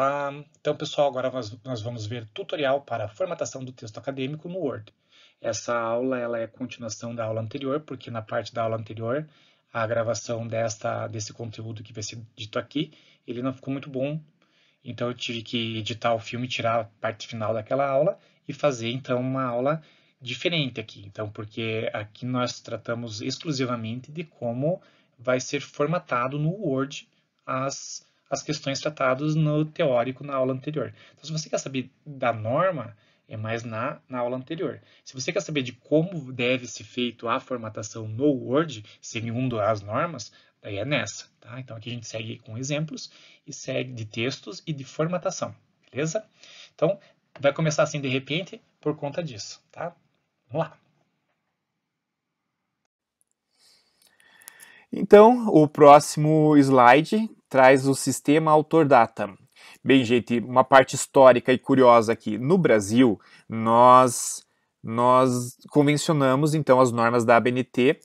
Ah, então, pessoal, agora nós, vamos ver tutorial para a formatação do texto acadêmico no Word. Essa aula ela é continuação da aula anterior, porque na parte da aula anterior, a gravação desta, desse conteúdo que vai ser dito aqui, ele não ficou muito bom. Então, eu tive que editar o filme, tirar a parte final daquela aula e fazer, então, uma aula diferente aqui. Então, porque aqui nós tratamos exclusivamente de como vai ser formatado no Word as as questões tratadas no teórico na aula anterior. Então, se você quer saber da norma, é mais na, na aula anterior. Se você quer saber de como deve ser feito a formatação no Word, segundo as normas, daí é nessa. Tá? Então, aqui a gente segue com exemplos e segue de textos e de formatação, beleza? Então, vai começar assim de repente por conta disso, tá? Vamos lá. Então, o próximo slide traz o sistema autor-data. Bem, gente, uma parte histórica e curiosa aqui. No Brasil, nós nós convencionamos então as normas da ABNT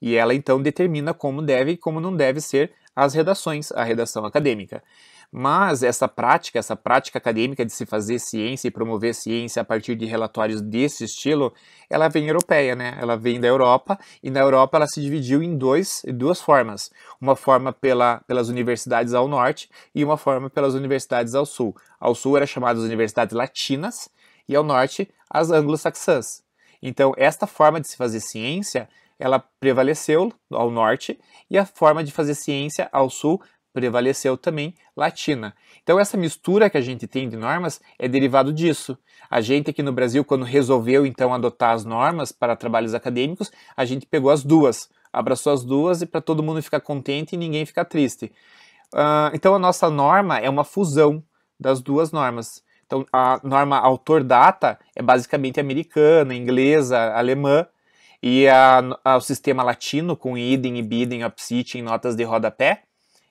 e ela então determina como deve e como não deve ser as redações, a redação acadêmica. Mas essa prática, essa prática acadêmica de se fazer ciência e promover ciência a partir de relatórios desse estilo, ela vem europeia, né? Ela vem da Europa e na Europa ela se dividiu em dois, duas formas. Uma forma pela, pelas universidades ao norte e uma forma pelas universidades ao sul. Ao sul era chamadas universidades latinas e ao norte as anglo-saxãs. Então, esta forma de se fazer ciência ela prevaleceu ao norte e a forma de fazer ciência ao sul prevaleceu também latina. Então essa mistura que a gente tem de normas é derivado disso. A gente aqui no Brasil, quando resolveu então adotar as normas para trabalhos acadêmicos, a gente pegou as duas, abraçou as duas e para todo mundo ficar contente e ninguém ficar triste. Uh, então a nossa norma é uma fusão das duas normas. Então a norma autor-data é basicamente americana, inglesa, alemã, e a, a, o sistema latino com idem, ibidem, obsitin, notas de rodapé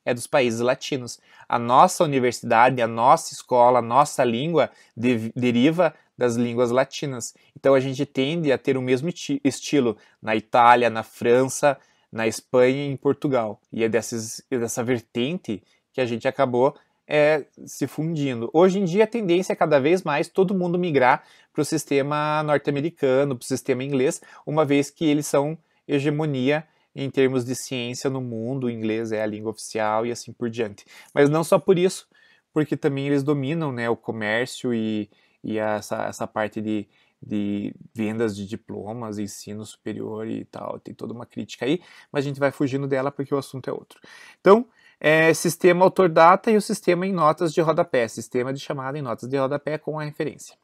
é dos países latinos. A nossa universidade, a nossa escola, a nossa língua de deriva das línguas latinas. Então a gente tende a ter o mesmo estilo na Itália, na França, na Espanha e em Portugal. E é dessas, é dessa vertente que a gente acabou é, se fundindo. Hoje em dia a tendência é cada vez mais todo mundo migrar para o sistema norte-americano, para o sistema inglês, uma vez que eles são hegemonia em termos de ciência no mundo, o inglês é a língua oficial e assim por diante. Mas não só por isso, porque também eles dominam né, o comércio e, e essa, essa parte de, de vendas de diplomas, ensino superior e tal. Tem toda uma crítica aí, mas a gente vai fugindo dela porque o assunto é outro. Então, é, sistema autor data e o sistema em notas de rodapé, sistema de chamada em notas de rodapé com a referência.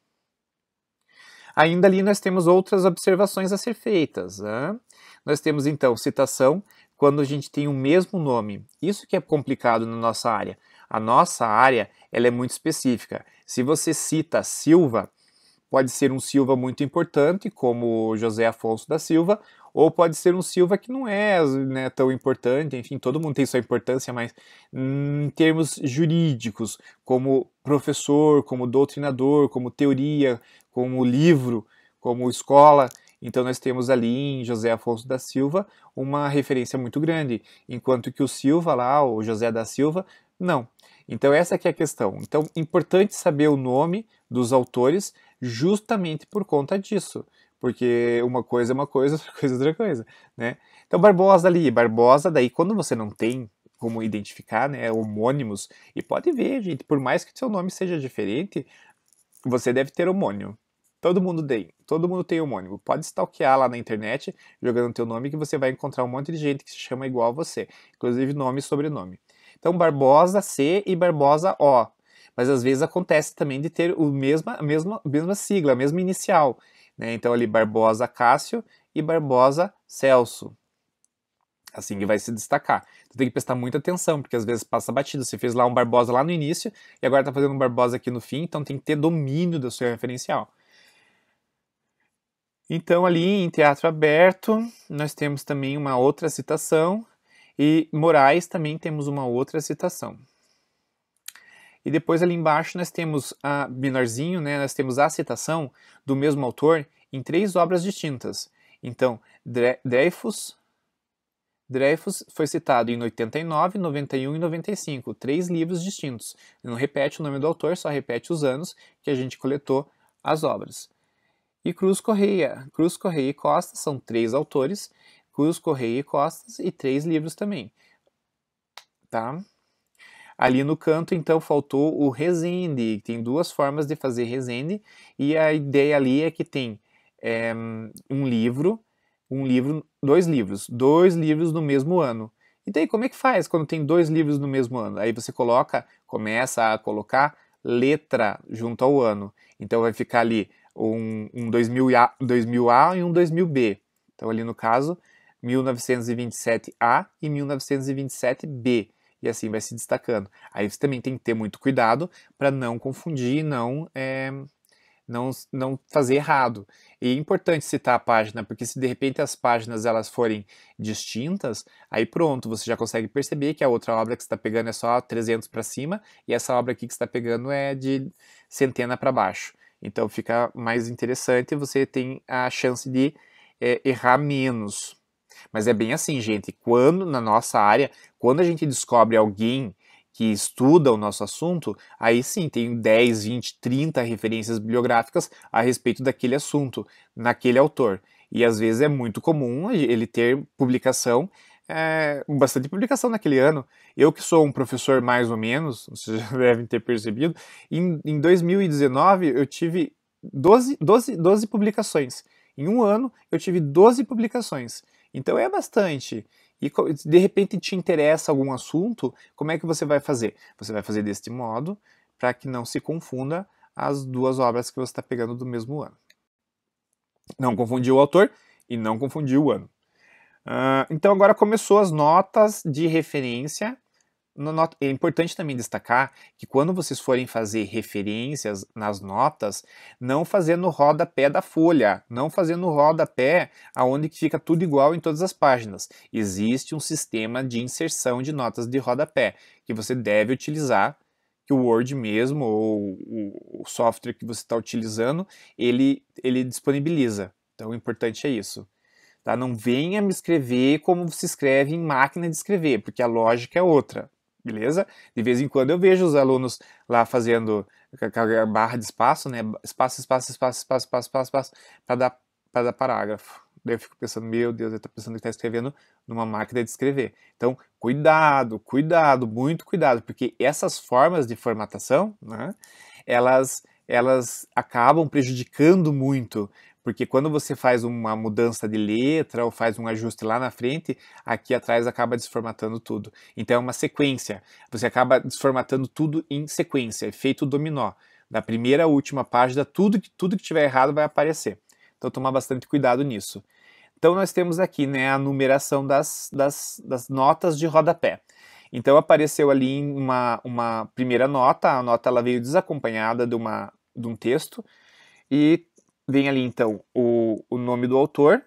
Ainda ali nós temos outras observações a ser feitas. Né? Nós temos então citação quando a gente tem o mesmo nome. Isso que é complicado na nossa área. A nossa área ela é muito específica. Se você cita Silva, pode ser um Silva muito importante, como José Afonso da Silva, ou pode ser um Silva que não é né, tão importante, enfim, todo mundo tem sua importância, mas hum, em termos jurídicos, como professor, como doutrinador, como teoria, como livro, como escola. Então nós temos ali em José Afonso da Silva uma referência muito grande, enquanto que o Silva lá, o José da Silva, não. Então essa aqui é a questão. Então importante saber o nome dos autores justamente por conta disso, porque uma coisa é uma coisa, outra coisa é outra coisa, né? Então Barbosa ali, Barbosa, daí quando você não tem como identificar, né, homônimos, e pode ver, gente, por mais que seu nome seja diferente, você deve ter homônimo. Todo mundo tem, todo mundo tem homônimo. Pode stalkear lá na internet, jogando teu nome, que você vai encontrar um monte de gente que se chama igual a você, inclusive nome e sobrenome. Então, Barbosa C e Barbosa O. Mas às vezes acontece também de ter o mesma, a mesma, mesma sigla, a mesma inicial. Né? Então, ali Barbosa Cássio e Barbosa Celso assim que vai se destacar. Tu então, tem que prestar muita atenção, porque às vezes passa batido. Você fez lá um Barbosa lá no início e agora está fazendo um Barbosa aqui no fim, então tem que ter domínio do seu referencial. Então, ali em Teatro Aberto, nós temos também uma outra citação, e Moraes também temos uma outra citação. E depois ali embaixo nós temos a menorzinho, né, nós temos a citação do mesmo autor em três obras distintas. Então, Dreyfus, Dreyfus foi citado em 89, 91 e 95, três livros distintos. Não repete o nome do autor, só repete os anos que a gente coletou as obras e Cruz Correia. Cruz Correia e Costa são três autores, Cruz Correia e Costas e três livros também. Tá? Ali no canto, então, faltou o Resende. Tem duas formas de fazer Resende e a ideia ali é que tem é, um livro, um livro, dois livros, dois livros no mesmo ano. E daí, como é que faz quando tem dois livros no mesmo ano? Aí você coloca, começa a colocar letra junto ao ano. Então vai ficar ali um, um 2000A, 2000A e um 2000B. Então, ali no caso, 1927A e 1927B. E assim vai se destacando. Aí você também tem que ter muito cuidado para não confundir, não, é, não, não fazer errado. E é importante citar a página, porque se de repente as páginas elas forem distintas, aí pronto, você já consegue perceber que a outra obra que está pegando é só 300 para cima e essa obra aqui que está pegando é de centena para baixo. Então fica mais interessante, você tem a chance de é, errar menos. Mas é bem assim, gente. Quando na nossa área, quando a gente descobre alguém que estuda o nosso assunto, aí sim tem 10, 20, 30 referências bibliográficas a respeito daquele assunto, naquele autor. E às vezes é muito comum ele ter publicação é, bastante publicação naquele ano. Eu que sou um professor mais ou menos, vocês já devem ter percebido, em, em 2019 eu tive 12, 12, 12 publicações. Em um ano eu tive 12 publicações. Então é bastante. E de repente te interessa algum assunto, como é que você vai fazer? Você vai fazer deste modo para que não se confunda as duas obras que você está pegando do mesmo ano. Não confundiu o autor e não confundiu o ano. Ah, então agora começou as notas de referência. Not é importante também destacar que quando vocês forem fazer referências nas notas, não fazer no rodapé da folha, não fazer no rodapé aonde fica tudo igual em todas as páginas. Existe um sistema de inserção de notas de rodapé que você deve utilizar que o Word mesmo ou o software que você está utilizando ele, ele disponibiliza. Então, o importante é isso. Tá? Não venha me escrever como se escreve em máquina de escrever, porque a lógica é outra. Beleza? De vez em quando eu vejo os alunos lá fazendo barra de espaço, né? Espaço, espaço, espaço, espaço, espaço, espaço, espaço para dar, para dar parágrafo. Daí eu fico pensando, meu Deus, ele está pensando que está escrevendo numa máquina de escrever. Então, cuidado, cuidado, muito cuidado, porque essas formas de formatação, né, elas, elas acabam prejudicando muito porque quando você faz uma mudança de letra ou faz um ajuste lá na frente, aqui atrás acaba desformatando tudo. Então é uma sequência. Você acaba desformatando tudo em sequência, efeito dominó. Da primeira à última página, tudo que, tudo que tiver errado vai aparecer. Então tomar bastante cuidado nisso. Então nós temos aqui né, a numeração das, das, das notas de rodapé. Então apareceu ali uma, uma primeira nota, a nota ela veio desacompanhada de, uma, de um texto, e vem ali então o, o nome do autor,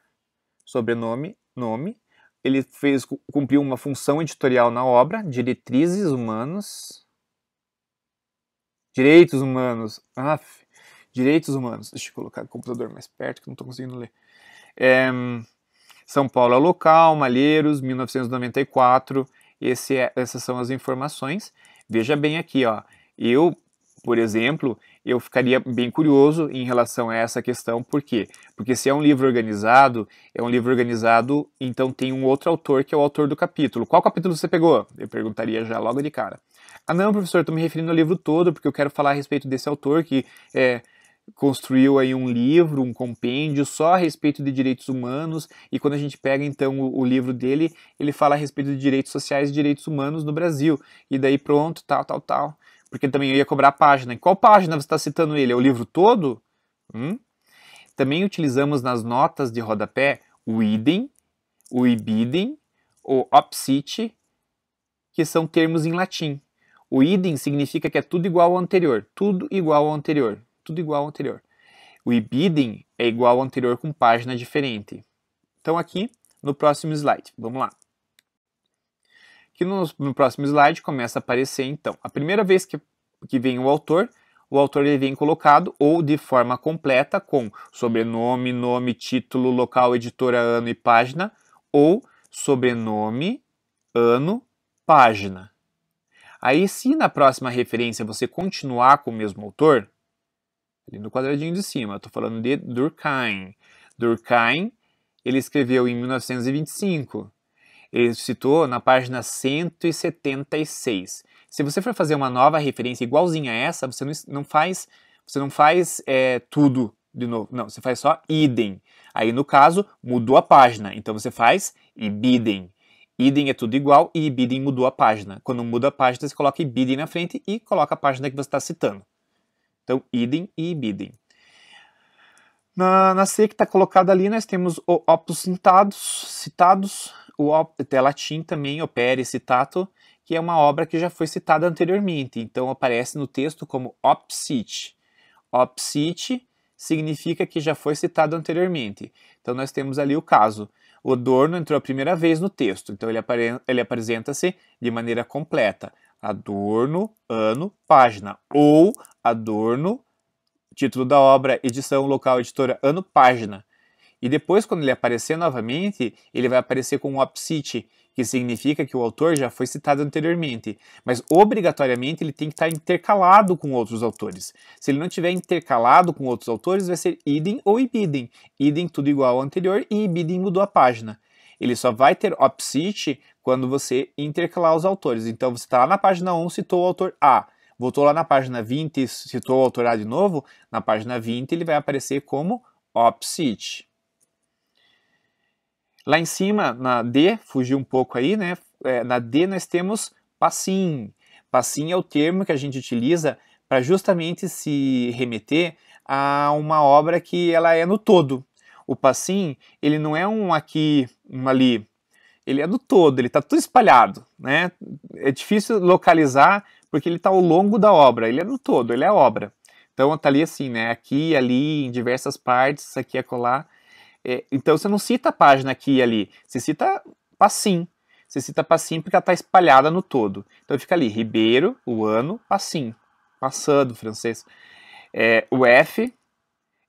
sobrenome, nome. Ele fez cumpriu uma função editorial na obra, diretrizes humanos, direitos humanos. Ah, direitos humanos. Deixa eu colocar o computador mais perto que não estou conseguindo ler. É, São Paulo é local, Malheiros, 1994. Esse é, essas são as informações. Veja bem aqui, ó. Eu, por exemplo, eu ficaria bem curioso em relação a essa questão, por quê? Porque se é um livro organizado, é um livro organizado, então tem um outro autor que é o autor do capítulo. Qual capítulo você pegou? Eu perguntaria já logo de cara. Ah, não, professor, estou me referindo ao livro todo, porque eu quero falar a respeito desse autor que é, construiu aí um livro, um compêndio só a respeito de direitos humanos, e quando a gente pega então o, o, livro dele, ele fala a respeito de direitos sociais e direitos humanos no Brasil, e daí pronto, tal, tal, tal porque também eu ia cobrar a página. Em qual página você está citando ele? É o livro todo? Hum? Também utilizamos nas notas de rodapé o idem, o ibidem, o opsite, que são termos em latim. O idem significa que é tudo igual ao anterior, tudo igual ao anterior, tudo igual ao anterior. O ibidem é igual ao anterior com página diferente. Então aqui no próximo slide, vamos lá que no, no, próximo slide começa a aparecer então. A primeira vez que, que vem o autor, o autor ele vem colocado ou de forma completa com sobrenome, nome, título, local, editora, ano e página, ou sobrenome, ano, página. Aí, se na próxima referência você continuar com o mesmo autor, ali no quadradinho de cima, estou falando de Durkheim. Durkheim, ele escreveu em 1925. Ele citou na página 176. Se você for fazer uma nova referência igualzinha a essa, você não faz, você não faz é, tudo de novo. Não, você faz só idem. Aí, no caso, mudou a página. Então, você faz ibidem. Idem é tudo igual e ibidem mudou a página. Quando muda a página, você coloca ibidem na frente e coloca a página que você está citando. Então, idem e ibidem. Na, na C que está colocada ali, nós temos o opus citados, citados o Telatim também opera esse tato, que é uma obra que já foi citada anteriormente, então aparece no texto como opsit. Opsit significa que já foi citado anteriormente. Então nós temos ali o caso. O Adorno entrou a primeira vez no texto, então ele, apare ele apresenta-se de maneira completa. Adorno, ano, página. Ou Adorno, título da obra, edição, local, editora, ano, página. E depois, quando ele aparecer novamente, ele vai aparecer com opcite, que significa que o autor já foi citado anteriormente, mas obrigatoriamente ele tem que estar intercalado com outros autores. Se ele não tiver intercalado com outros autores, vai ser idem ou ibidem. Idem tudo igual ao anterior e ibidem mudou a página. Ele só vai ter opcite quando você intercalar os autores. Então você está lá na página 1, citou o autor A. Voltou lá na página 20 e citou o autor A de novo. Na página 20 ele vai aparecer como opcite. Lá em cima, na D, fugiu um pouco aí, né? É, na D nós temos passim. Passim é o termo que a gente utiliza para justamente se remeter a uma obra que ela é no todo. O passim, ele não é um aqui, um ali. Ele é no todo, ele está tudo espalhado, né? É difícil localizar porque ele está ao longo da obra, ele é no todo, ele é obra. Então está ali assim, né? Aqui, ali, em diversas partes, aqui e é acolá. É, então você não cita a página aqui e ali, você cita Passim. Você cita Passim porque ela está espalhada no todo. Então fica ali Ribeiro, o ano, Passim. Passando, francês. É, o F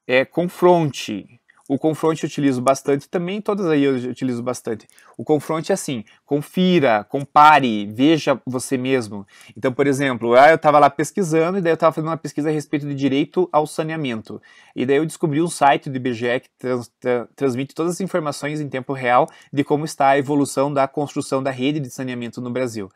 é confronte. O confronte eu utilizo bastante também, todas aí eu utilizo bastante. O confronte é assim: confira, compare, veja você mesmo. Então, por exemplo, ah, eu estava lá pesquisando e daí eu estava fazendo uma pesquisa a respeito de direito ao saneamento. E daí eu descobri um site do IBGE que trans, transmite todas as informações em tempo real de como está a evolução da construção da rede de saneamento no Brasil.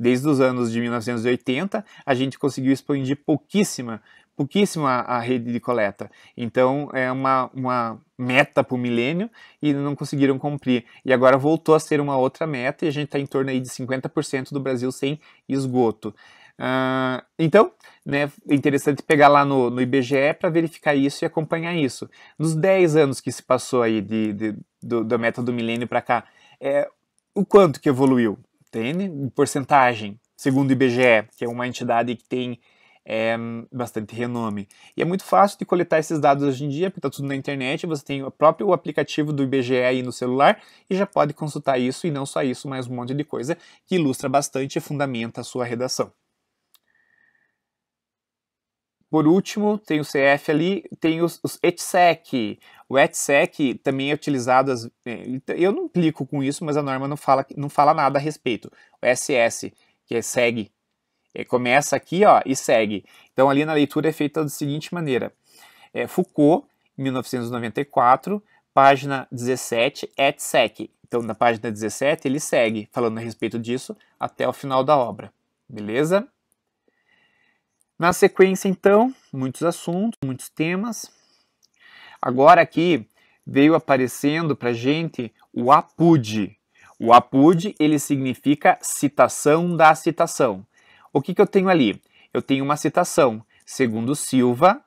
Desde os anos de 1980, a gente conseguiu expandir pouquíssima pouquíssima a rede de coleta. Então é uma, uma meta para o milênio e não conseguiram cumprir. E agora voltou a ser uma outra meta e a gente está em torno aí de 50% do Brasil sem esgoto. Uh, então, né, é interessante pegar lá no, no IBGE para verificar isso e acompanhar isso. Nos 10 anos que se passou aí de, de do, da meta do milênio para cá, é, o quanto que evoluiu? Tem porcentagem, segundo o IBGE, que é uma entidade que tem é, bastante renome. E é muito fácil de coletar esses dados hoje em dia, porque está tudo na internet, você tem o próprio aplicativo do IBGE aí no celular e já pode consultar isso, e não só isso, mas um monte de coisa que ilustra bastante e fundamenta a sua redação. Por último, tem o CF ali, tem os, os ETSEC. O ETSEC também é utilizado, as, é, então, eu não clico com isso, mas a norma não fala, não fala nada a respeito. O SS, que é SEG, é, começa aqui ó, e segue. Então, ali na leitura é feita da seguinte maneira: é, Foucault, 1994, página 17, et sec. Então, na página 17, ele segue falando a respeito disso até o final da obra. Beleza? Na sequência, então, muitos assuntos, muitos temas. Agora aqui veio aparecendo para gente o APUD. O APUD ele significa citação da citação. O que, que eu tenho ali? Eu tenho uma citação, segundo Silva,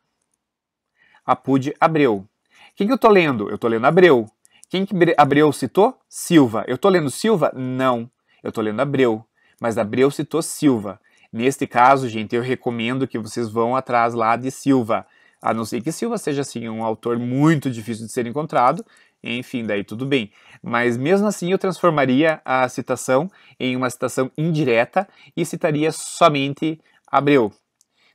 apud Abreu. Quem que eu estou lendo? Eu estou lendo Abreu. Quem que Abreu citou? Silva. Eu estou lendo Silva? Não. Eu estou lendo Abreu. Mas Abreu citou Silva. Neste caso, gente, eu recomendo que vocês vão atrás lá de Silva. A não ser que Silva seja, assim, um autor muito difícil de ser encontrado, enfim, daí tudo bem. Mas mesmo assim eu transformaria a citação em uma citação indireta e citaria somente Abreu.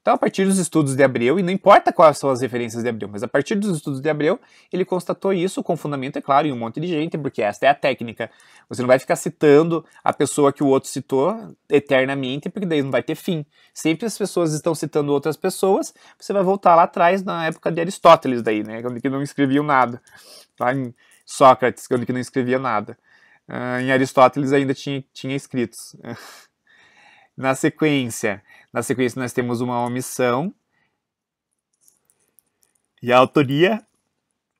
Então, a partir dos estudos de Abreu, e não importa quais são as referências de Abreu, mas a partir dos estudos de Abreu, ele constatou isso com fundamento, é claro, em um monte de gente, porque esta é a técnica. Você não vai ficar citando a pessoa que o outro citou eternamente, porque daí não vai ter fim. Sempre as pessoas estão citando outras pessoas, você vai voltar lá atrás, na época de Aristóteles, daí, né? Que não escreviam nada. Tá? em Sócrates, que não escrevia nada. Uh, em Aristóteles ainda tinha, tinha escritos. na sequência, na sequência nós temos uma omissão e a autoria,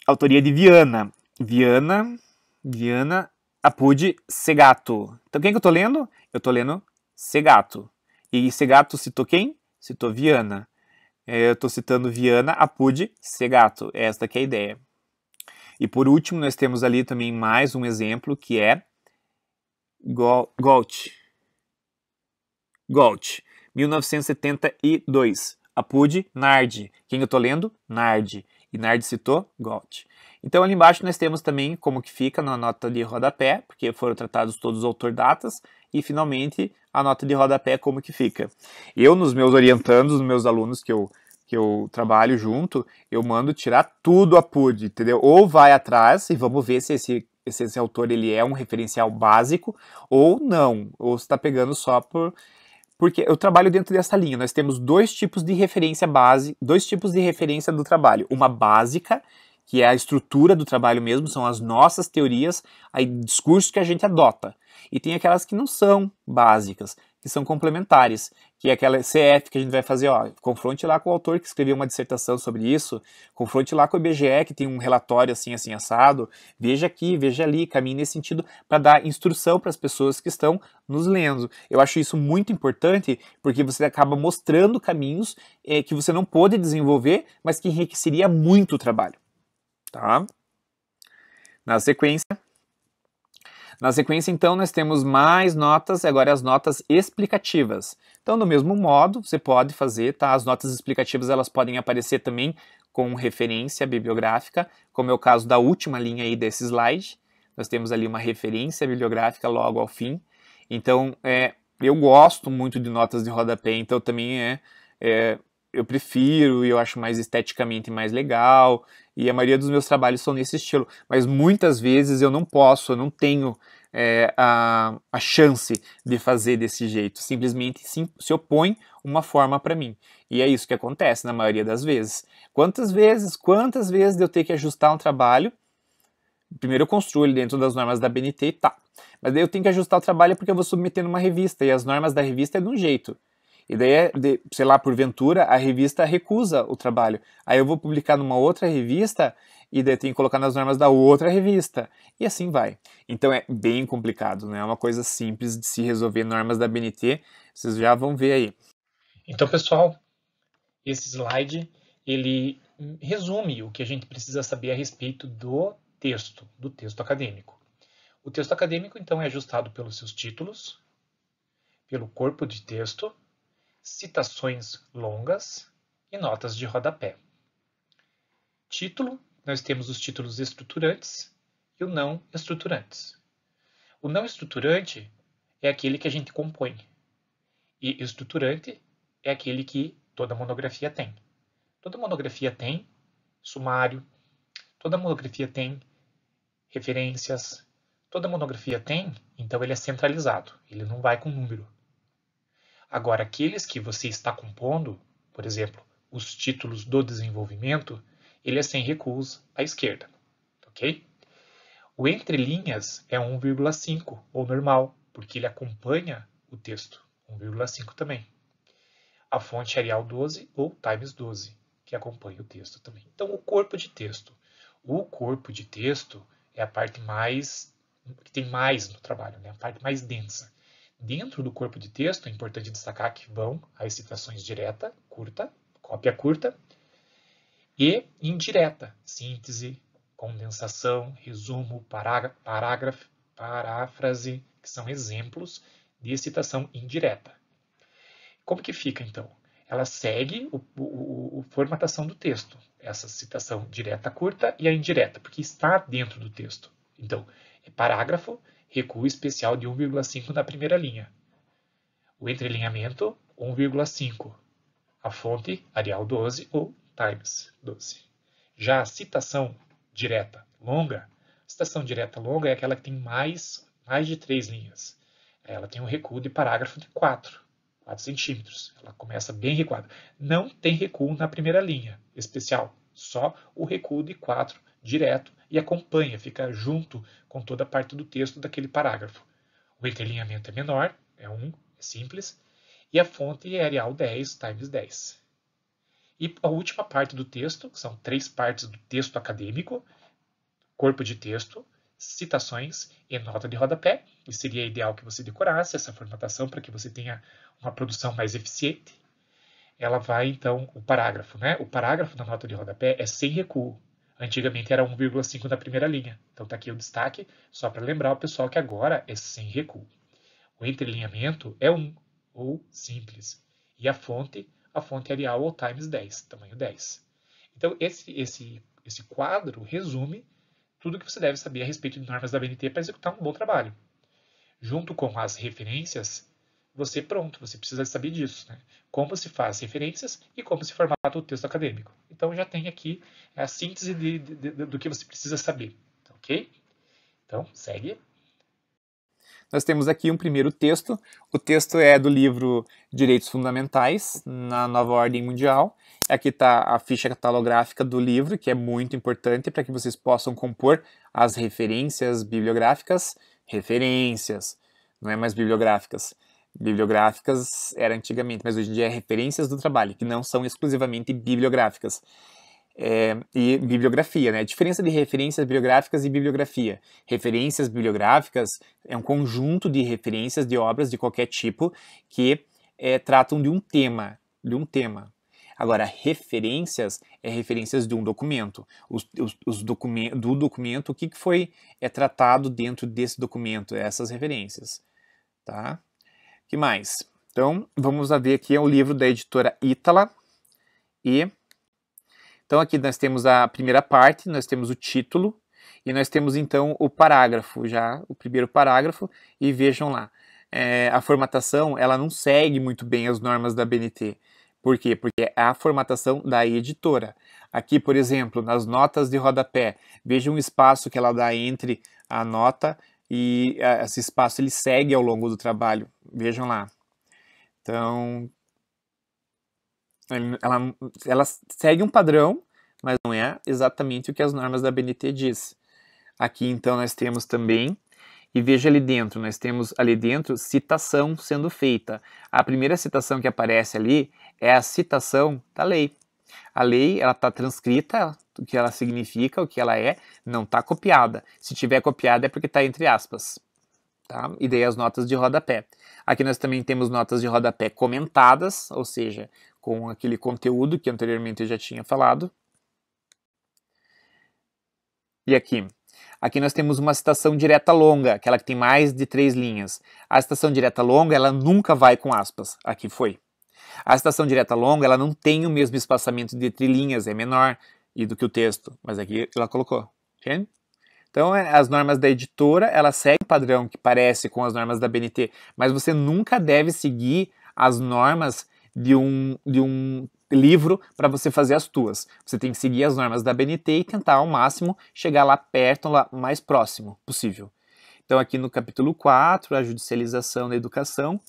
a autoria de Viana. Viana, Viana Apude Segato. Então quem que eu estou lendo? Eu estou lendo Segato. E Segato citou quem? Citou Viana. É, eu estou citando Viana Apude Segato. Esta que é a ideia. E por último, nós temos ali também mais um exemplo que é Galt. Galt, 1972. Apude, Nardi. Quem eu estou lendo? Nardi. E Nardi citou Galt. Então, ali embaixo nós temos também como que fica na nota de rodapé, porque foram tratados todos os datas. e finalmente a nota de rodapé como que fica. Eu, nos meus orientandos, nos meus alunos que eu que eu trabalho junto, eu mando tirar tudo a PUD, entendeu? Ou vai atrás e vamos ver se esse, se esse autor ele é um referencial básico ou não, ou se está pegando só por porque eu trabalho dentro dessa linha. Nós temos dois tipos de referência base, dois tipos de referência do trabalho. Uma básica, que é a estrutura do trabalho mesmo, são as nossas teorias, aí discursos que a gente adota. E tem aquelas que não são básicas, que são complementares, que é aquela CF que a gente vai fazer, ó, confronte lá com o autor que escreveu uma dissertação sobre isso, confronte lá com o IBGE que tem um relatório assim assim assado, veja aqui, veja ali, caminhe nesse sentido para dar instrução para as pessoas que estão nos lendo. Eu acho isso muito importante porque você acaba mostrando caminhos é, que você não pôde desenvolver, mas que enriqueceria muito o trabalho, tá? Na sequência, na sequência, então, nós temos mais notas, agora as notas explicativas. Então, do mesmo modo, você pode fazer, tá? As notas explicativas, elas podem aparecer também com referência bibliográfica, como é o caso da última linha aí desse slide. Nós temos ali uma referência bibliográfica logo ao fim. Então, é, eu gosto muito de notas de rodapé, então também é, é eu prefiro e eu acho mais esteticamente mais legal e a maioria dos meus trabalhos são nesse estilo. Mas muitas vezes eu não posso, eu não tenho é, a, a chance de fazer desse jeito. Simplesmente sim, se opõe uma forma para mim. E é isso que acontece na maioria das vezes. Quantas vezes, quantas vezes eu tenho que ajustar um trabalho? Primeiro eu construo ele dentro das normas da BNT e tá. Mas daí eu tenho que ajustar o trabalho porque eu vou submeter numa revista e as normas da revista é de um jeito. E daí, é de, sei lá, porventura, a revista recusa o trabalho. Aí eu vou publicar numa outra revista e daí tem que colocar nas normas da outra revista. E assim vai. Então é bem complicado, não né? é uma coisa simples de se resolver normas da BNT. Vocês já vão ver aí. Então, pessoal, esse slide ele resume o que a gente precisa saber a respeito do texto, do texto acadêmico. O texto acadêmico, então, é ajustado pelos seus títulos, pelo corpo de texto citações longas e notas de rodapé. Título: nós temos os títulos estruturantes e o não estruturantes. O não estruturante é aquele que a gente compõe, e estruturante é aquele que toda monografia tem. Toda monografia tem sumário, toda monografia tem referências, toda monografia tem, então ele é centralizado, ele não vai com número. Agora, aqueles que você está compondo, por exemplo, os títulos do desenvolvimento, ele é sem recuos à esquerda, ok? O entre linhas é 1,5 ou normal, porque ele acompanha o texto, 1,5 também. A fonte Arial 12 ou Times 12, que acompanha o texto também. Então, o corpo de texto. O corpo de texto é a parte mais que tem mais no trabalho, né? a parte mais densa. Dentro do corpo de texto, é importante destacar que vão as citações direta, curta, cópia curta, e indireta, síntese, condensação, resumo, parágrafo, paráfrase, que são exemplos de citação indireta. Como que fica, então? Ela segue o, formatação do texto, essa citação direta curta e a indireta, porque está dentro do texto. Então, é parágrafo, recuo especial de 1,5 na primeira linha. O entrelinhamento, 1,5. A fonte, Arial 12 ou Times 12. Já a citação direta longa, citação direta longa é aquela que tem mais, mais de três linhas. Ela tem um recuo de parágrafo de 4, 4 centímetros. Ela começa bem recuada. Não tem recuo na primeira linha especial, só o recuo de 4 direto e acompanha, fica junto com toda a parte do texto daquele parágrafo. O interlinhamento é menor, é 1, um, é simples, e a fonte é Arial 10 times 10. E a última parte do texto, que são três partes do texto acadêmico, corpo de texto, citações e nota de rodapé, e seria ideal que você decorasse essa formatação para que você tenha uma produção mais eficiente. Ela vai, então, o parágrafo, né? O parágrafo da nota de rodapé é sem recuo, Antigamente era 1,5 na primeira linha. Então está aqui o destaque, só para lembrar o pessoal que agora é sem recuo. O entrelinhamento é 1, ou simples. E a fonte, a fonte Arial é ou Times 10, tamanho 10. Então esse, esse, esse quadro resume tudo o que você deve saber a respeito de normas da BNT para executar um bom trabalho. Junto com as referências, você pronto, você precisa saber disso, né? como se faz referências e como se formata o texto acadêmico. Então já tem aqui a síntese de, de, de, do que você precisa saber, tá ok? Então segue. Nós temos aqui um primeiro texto. O texto é do livro Direitos Fundamentais na Nova Ordem Mundial. Aqui está a ficha catalográfica do livro, que é muito importante para que vocês possam compor as referências bibliográficas, referências, não é mais bibliográficas, bibliográficas era antigamente, mas hoje em dia é referências do trabalho, que não são exclusivamente bibliográficas. É, e bibliografia, né? A diferença de referências bibliográficas e bibliografia. Referências bibliográficas é um conjunto de referências de obras de qualquer tipo que é, tratam de um tema, de um tema. Agora, referências é referências de um documento. Os, os, os do documento, o que, que foi é tratado dentro desse documento? Essas referências, tá? que mais? Então, vamos ver aqui, é um livro da editora Ítala. E, então, aqui nós temos a primeira parte, nós temos o título, e nós temos, então, o parágrafo, já o primeiro parágrafo, e vejam lá. É, a formatação, ela não segue muito bem as normas da BNT. Por quê? Porque é a formatação da editora. Aqui, por exemplo, nas notas de rodapé, veja um espaço que ela dá entre a nota e é, esse espaço ele segue ao longo do trabalho. Vejam lá. Então, ela, ela segue um padrão, mas não é exatamente o que as normas da BNT diz. Aqui então nós temos também e veja ali dentro, nós temos ali dentro citação sendo feita. A primeira citação que aparece ali é a citação da lei. A lei, ela está transcrita, o que ela significa, o que ela é, não está copiada. Se tiver copiada é porque está entre aspas. Tá? E daí as notas de rodapé. Aqui nós também temos notas de rodapé comentadas, ou seja, com aquele conteúdo que anteriormente eu já tinha falado. E aqui, Aqui nós temos uma citação direta longa, aquela que tem mais de três linhas. A citação direta longa, ela nunca vai com aspas. Aqui foi. A citação direta longa, ela não tem o mesmo espaçamento de trilinhas, é menor e do que o texto, mas aqui ela colocou, entende? Então, é, as normas da editora, ela segue o padrão que parece com as normas da BNT, mas você nunca deve seguir as normas de um, de um livro para você fazer as tuas. Você tem que seguir as normas da BNT e tentar ao máximo chegar lá perto, lá mais próximo possível. Então, aqui no capítulo 4, a judicialização da educação,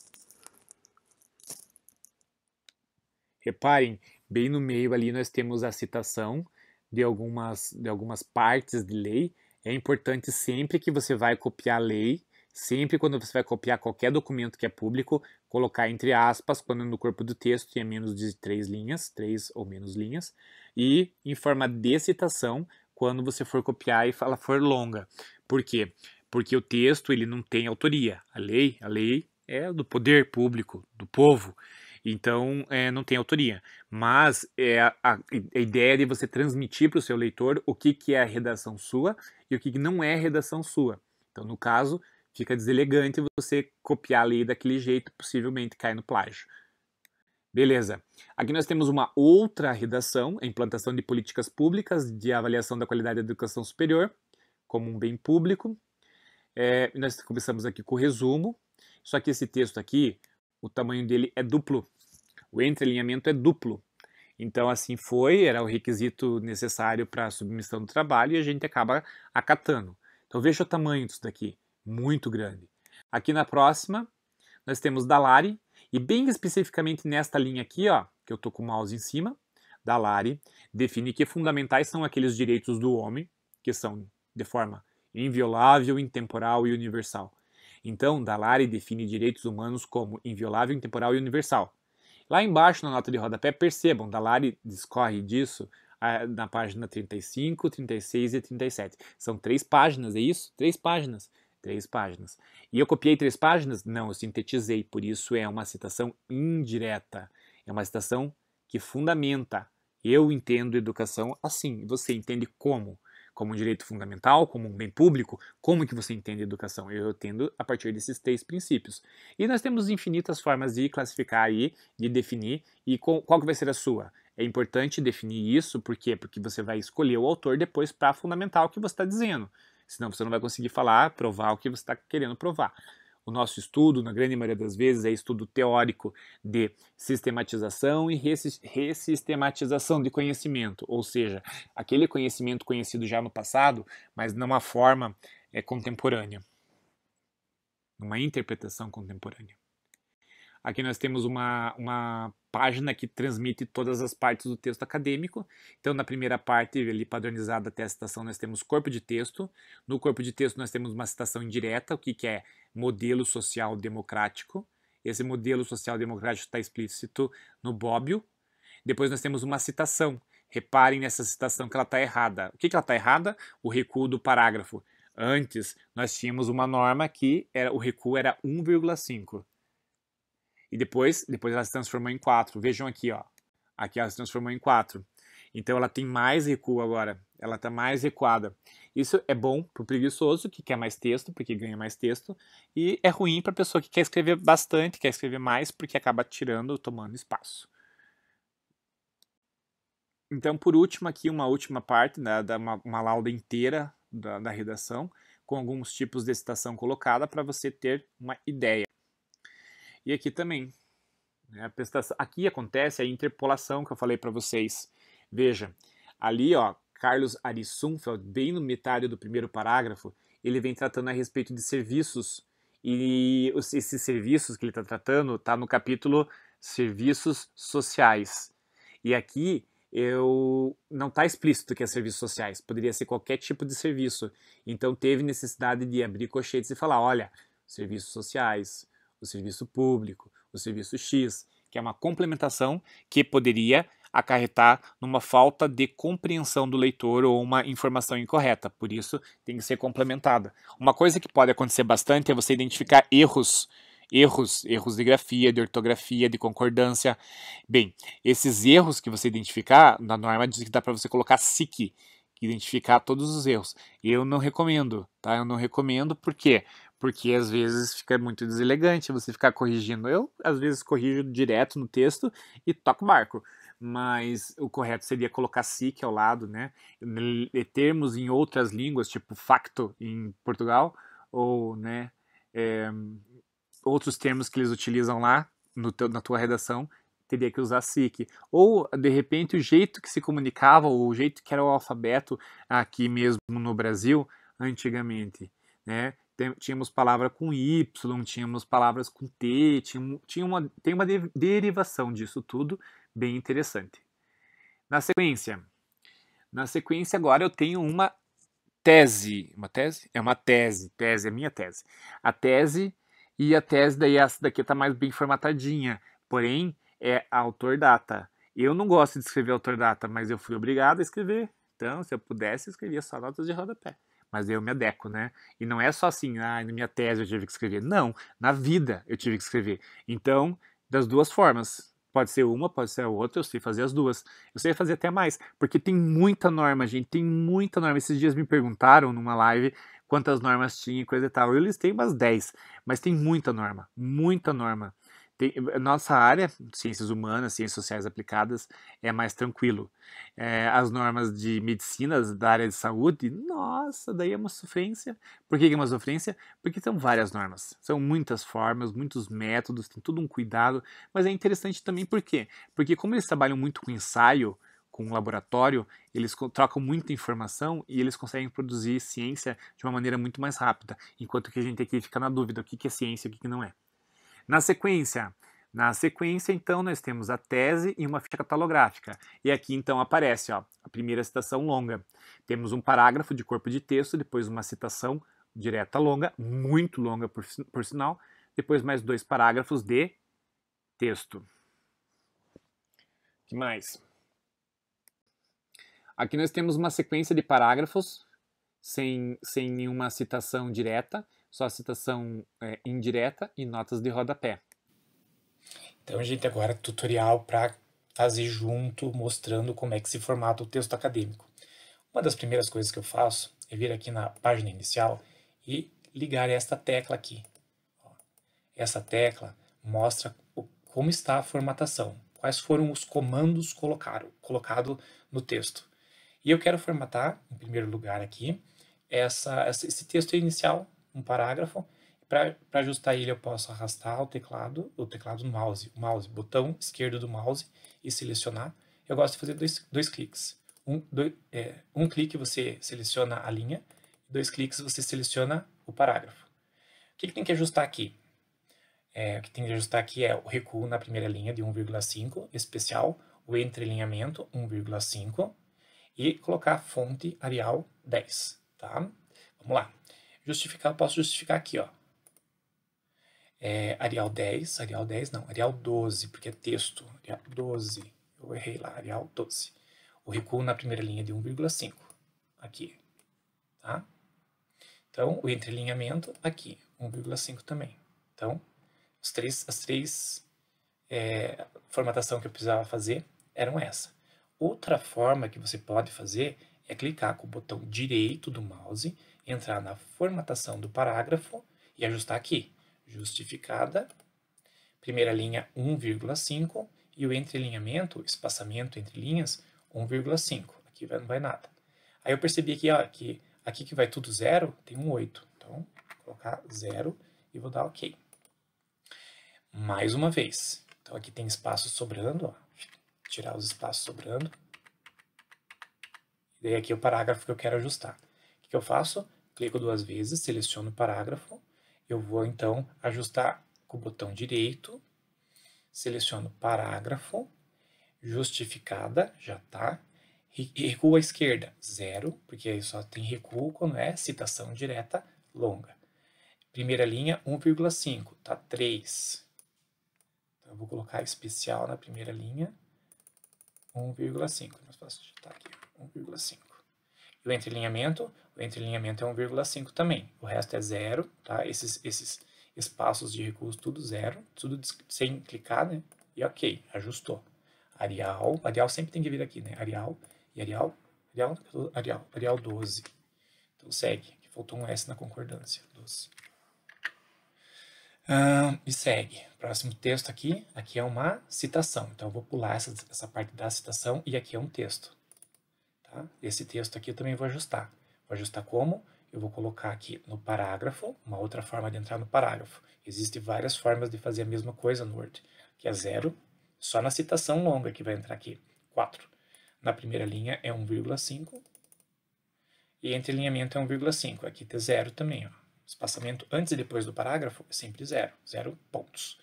Reparem, bem no meio ali nós temos a citação de algumas, de algumas partes de lei. É importante sempre que você vai copiar a lei, sempre quando você vai copiar qualquer documento que é público, colocar entre aspas quando no corpo do texto tem menos de três linhas, três ou menos linhas, e em forma de citação quando você for copiar e fala for longa. Por quê? Porque o texto ele não tem autoria. A lei, a lei é do poder público, do povo. Então, é, não tem autoria. Mas é a, a, ideia de você transmitir para o seu leitor o que, que é a redação sua e o que, que não é a redação sua. Então, no caso, fica deselegante você copiar a lei daquele jeito, possivelmente cair no plágio. Beleza. Aqui nós temos uma outra redação, a implantação de políticas públicas de avaliação da qualidade da educação superior como um bem público. É, nós começamos aqui com o resumo, só que esse texto aqui o tamanho dele é duplo, o entrelinhamento é duplo. Então, assim foi, era o requisito necessário para a submissão do trabalho e a gente acaba acatando. Então, veja o tamanho disso daqui, muito grande. Aqui na próxima, nós temos Dalari, e bem especificamente nesta linha aqui, ó, que eu estou com o mouse em cima, Dalari define que fundamentais são aqueles direitos do homem, que são de forma inviolável, intemporal e universal. Então, Dalari define direitos humanos como inviolável, intemporal e universal. Lá embaixo, na nota de rodapé, percebam, Dalari discorre disso ah, na página 35, 36 e 37. São três páginas, é isso? Três páginas. Três páginas. E eu copiei três páginas? Não, eu sintetizei, por isso é uma citação indireta. É uma citação que fundamenta. Eu entendo educação assim, você entende como? como um direito fundamental, como um bem público, como que você entende a educação? Eu entendo a partir desses três princípios. E nós temos infinitas formas de classificar aí, de definir, e qual que vai ser a sua? É importante definir isso, por quê? Porque você vai escolher o autor depois para fundamentar o que você está dizendo. Senão você não vai conseguir falar, provar o que você está querendo provar. O nosso estudo, na grande maioria das vezes, é estudo teórico de sistematização e ressistematização de conhecimento, ou seja, aquele conhecimento conhecido já no passado, mas numa forma é, contemporânea, numa interpretação contemporânea. Aqui nós temos uma, uma página que transmite todas as partes do texto acadêmico. Então, na primeira parte, ali padronizada até a citação, nós temos corpo de texto. No corpo de texto, nós temos uma citação indireta, o que, que é modelo social democrático. Esse modelo social democrático está explícito no Bobbio. Depois nós temos uma citação. Reparem nessa citação que ela está errada. O que, que ela está errada? O recuo do parágrafo. Antes, nós tínhamos uma norma que era, o recuo era 1,5. E depois, depois ela se transformou em 4. Vejam aqui, ó. Aqui ela se transformou em 4. Então ela tem mais recuo agora. Ela está mais recuada. Isso é bom para o preguiçoso que quer mais texto, porque ganha mais texto, e é ruim para a pessoa que quer escrever bastante, quer escrever mais, porque acaba tirando, tomando espaço. Então, por último, aqui uma última parte, né, da, uma, uma lauda inteira da, da redação, com alguns tipos de citação colocada para você ter uma ideia. E aqui também. Né, prestação, aqui acontece a interpolação que eu falei para vocês. Veja, ali, ó, Carlos Arisunfeld, bem no metade do primeiro parágrafo, ele vem tratando a respeito de serviços. E esses serviços que ele está tratando está no capítulo Serviços Sociais. E aqui eu não está explícito que é serviços sociais, poderia ser qualquer tipo de serviço. Então teve necessidade de abrir cochetes e falar, olha, serviços sociais, o serviço público, o serviço X, que é uma complementação que poderia acarretar numa falta de compreensão do leitor ou uma informação incorreta. Por isso, tem que ser complementada. Uma coisa que pode acontecer bastante é você identificar erros, erros, erros de grafia, de ortografia, de concordância. Bem, esses erros que você identificar, na norma diz que dá para você colocar SIC, identificar todos os erros. Eu não recomendo, tá? Eu não recomendo porque quê? porque às vezes fica muito deselegante você ficar corrigindo. Eu, às vezes, corrijo direto no texto e toco o marco, mas o correto seria colocar SIC ao lado, né? Termos em outras línguas, tipo facto em Portugal, ou, né, é, outros termos que eles utilizam lá no teu, na tua redação, teria que usar SIC. Ou, de repente, o jeito que se comunicava, ou o jeito que era o alfabeto aqui mesmo no Brasil, antigamente, né? tínhamos palavra com Y, tínhamos palavras com T, tinha, uma, tem uma derivação disso tudo bem interessante. Na sequência, na sequência agora eu tenho uma tese, uma tese? É uma tese, tese, é minha tese. A tese e a tese daí essa daqui está mais bem formatadinha, porém é autor data. Eu não gosto de escrever autor data, mas eu fui obrigado a escrever. Então, se eu pudesse, eu escrevia só notas de rodapé mas eu me adequo, né? E não é só assim, ah, na minha tese eu tive que escrever. Não, na vida eu tive que escrever. Então, das duas formas. Pode ser uma, pode ser a outra, eu sei fazer as duas. Eu sei fazer até mais, porque tem muita norma, gente, tem muita norma. Esses dias me perguntaram numa live quantas normas tinha e coisa e tal. Eu listei umas 10, mas tem muita norma, muita norma. Tem, eh, nossa área, ciências humanas, ciências sociais aplicadas, é mais tranquilo. É, as normas de medicina da área de saúde, nossa, daí é uma sofrência. Por que é uma sofrência? Porque são várias normas, são muitas formas, muitos métodos, tem todo um cuidado, mas é interessante também por quê? Porque como eles trabalham muito com ensaio, com laboratório, eles trocam muita informação e eles conseguem produzir ciência de uma maneira muito mais rápida, enquanto que a gente aqui fica na dúvida o que é ciência e o que não é. Na sequência, na sequência, então, nós temos a tese e uma ficha catalográfica. E aqui, então, aparece ó, a primeira citação longa. Temos um parágrafo de corpo de texto, depois uma citação direta longa, muito longa, por, por sinal, depois mais dois parágrafos de texto. que mais? Aqui nós temos uma sequência de parágrafos sem, sem nenhuma citação direta, só citação é, indireta e notas de rodapé. Então, gente, agora tutorial para fazer junto, mostrando como é que se formata o texto acadêmico. Uma das primeiras coisas que eu faço é vir aqui na página inicial e ligar esta tecla aqui. Essa tecla mostra como está a formatação, quais foram os comandos colocados colocado no texto. E eu quero formatar, em primeiro lugar aqui, essa, esse texto inicial um parágrafo. Para ajustar ele, eu posso arrastar o teclado, o teclado no mouse, o mouse, botão esquerdo do mouse e selecionar. Eu gosto de fazer dois, dois cliques. Um, dois, é, um clique você seleciona a linha, dois cliques você seleciona o parágrafo. O que, que tem que ajustar aqui? É, o que tem que ajustar aqui é o recuo na primeira linha de 1,5, especial, o entrelinhamento 1,5 e colocar fonte Arial 10, tá? Vamos lá justificar, eu posso justificar aqui, ó. É, Arial 10, Arial 10 não, Arial 12, porque é texto, Arial 12, eu errei lá, Arial 12. O recuo na primeira linha é de 1,5, aqui, tá? Então, o entrelinhamento aqui, 1,5 também. Então, os três, as três é, formatação que eu precisava fazer eram essa. Outra forma que você pode fazer é clicar com o botão direito do mouse entrar na formatação do parágrafo e ajustar aqui. Justificada, primeira linha 1,5 e o entrelinhamento, espaçamento entre linhas, 1,5. Aqui não vai nada. Aí eu percebi aqui, ó, que aqui que vai tudo zero, tem um 8. Então, vou colocar zero e vou dar OK. Mais uma vez. Então, aqui tem espaço sobrando, ó. tirar os espaços sobrando. E aqui é o parágrafo que eu quero ajustar que eu faço? Clico duas vezes, seleciono o parágrafo, eu vou então ajustar com o botão direito, seleciono parágrafo, justificada, já está, recuo à esquerda, zero, porque aí só tem recuo quando é citação direta longa. Primeira linha, 1,5, tá 3. Então, eu vou colocar especial na primeira linha, 1,5. Mas posso digitar aqui, 1,5. E o entrelinhamento, o entrelinhamento é 1,5 também. O resto é zero, tá? Esses, esses espaços de recurso, tudo zero, tudo sem clicar, né? E ok, ajustou. Arial, Arial sempre tem que vir aqui, né? Arial e Arial, Arial, Arial, Arial 12. Então segue, que faltou um S na concordância, 12. e segue. Próximo texto aqui, aqui é uma citação. Então eu vou pular essa, essa parte da citação e aqui é um texto. Tá? Esse texto aqui eu também vou ajustar. Vou ajustar como? Eu vou colocar aqui no parágrafo, uma outra forma de entrar no parágrafo. Existem várias formas de fazer a mesma coisa no Word, que é zero, só na citação longa que vai entrar aqui, 4. Na primeira linha é 1,5 e entre alinhamento é 1,5. Aqui tem zero também, ó. Espaçamento antes e depois do parágrafo é sempre zero, zero pontos.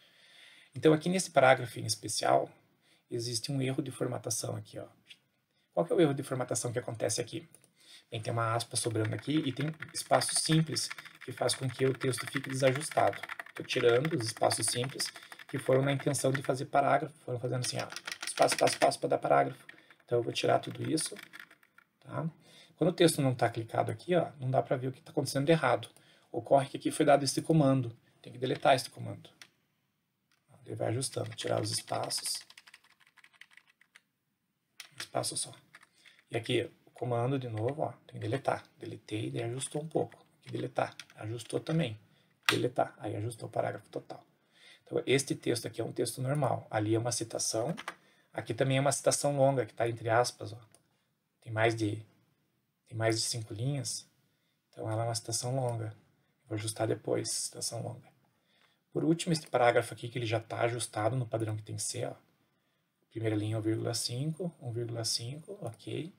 Então aqui nesse parágrafo em especial, existe um erro de formatação aqui, ó. Qual é o erro de formatação que acontece aqui? tem uma aspa sobrando aqui e tem espaço simples, que faz com que o texto fique desajustado. Estou tirando os espaços simples, que foram na intenção de fazer parágrafo, foram fazendo assim, ó, espaço, espaço, espaço para dar parágrafo. Então, eu vou tirar tudo isso. Tá? Quando o texto não está clicado aqui, ó, não dá para ver o que está acontecendo de errado. Ocorre que aqui foi dado esse comando. Tem que deletar esse comando. Ele vai ajustando, tirar os espaços. Espaço só. E aqui, comando de novo, ó, tem que deletar. Deletei, daí ajustou um pouco. Aqui deletar, ajustou também. Deletar, aí ajustou o parágrafo total. Então, este texto aqui é um texto normal. Ali é uma citação. Aqui também é uma citação longa, que está entre aspas. Ó. Tem, mais de, tem mais de cinco linhas. Então, ela é uma citação longa. Vou ajustar depois, citação longa. Por último, este parágrafo aqui, que ele já está ajustado no padrão que tem que ser. Ó. Primeira linha, 1,5, 1,5, ok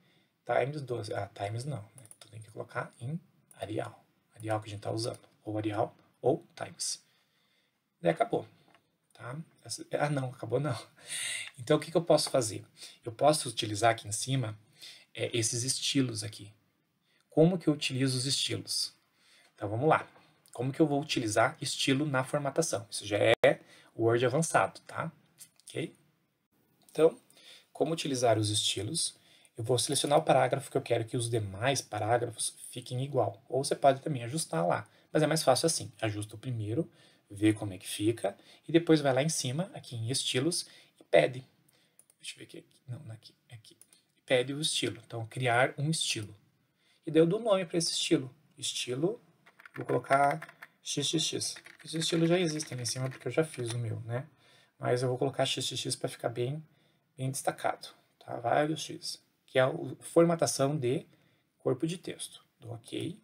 times 12. Ah, times não, né? Então tem que colocar em Arial. Arial que a gente está usando. Ou Arial ou times. E acabou. Tá? Ah, não, acabou não. Então, o que, que eu posso fazer? Eu posso utilizar aqui em cima é, esses estilos aqui. Como que eu utilizo os estilos? Então, vamos lá. Como que eu vou utilizar estilo na formatação? Isso já é Word avançado, tá? Ok? Então, como utilizar os estilos? eu vou selecionar o parágrafo que eu quero que os demais parágrafos fiquem igual. Ou você pode também ajustar lá, mas é mais fácil assim. Ajusta o primeiro, vê como é que fica, e depois vai lá em cima, aqui em estilos, e pede. Deixa eu ver aqui, não, é aqui, é aqui. Pede o estilo, então criar um estilo. E daí eu dou nome para esse estilo. Estilo, vou colocar xxx. Esse estilos já existem ali em cima, porque eu já fiz o meu, né? Mas eu vou colocar xxx para ficar bem, bem destacado, tá? Vários x que é a formatação de corpo de texto. Dou OK.